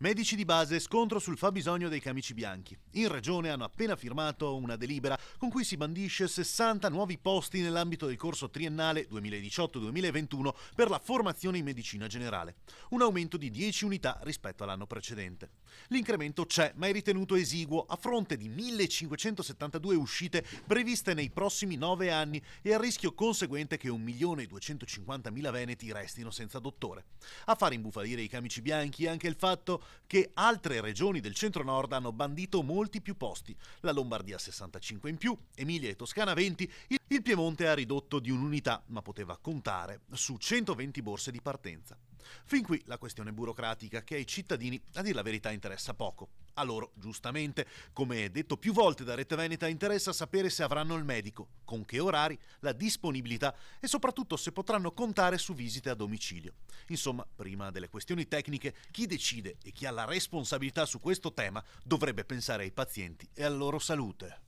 Medici di base scontro sul fabbisogno dei camici bianchi. In regione hanno appena firmato una delibera con cui si bandisce 60 nuovi posti nell'ambito del corso triennale 2018-2021 per la formazione in medicina generale, un aumento di 10 unità rispetto all'anno precedente. L'incremento c'è, ma è ritenuto esiguo a fronte di 1572 uscite previste nei prossimi 9 anni e al rischio conseguente che 1.250.000 veneti restino senza dottore. A far imbufalire i camici bianchi è anche il fatto che altre regioni del centro-nord hanno bandito molti più posti. La Lombardia 65 in più, Emilia e Toscana 20, il Piemonte ha ridotto di un'unità, ma poteva contare su 120 borse di partenza. Fin qui la questione burocratica che ai cittadini, a dir la verità, interessa poco. A loro, giustamente, come detto più volte da Rete Veneta, interessa sapere se avranno il medico, con che orari, la disponibilità e soprattutto se potranno contare su visite a domicilio. Insomma, prima delle questioni tecniche, chi decide e chi ha la responsabilità su questo tema dovrebbe pensare ai pazienti e alla loro salute.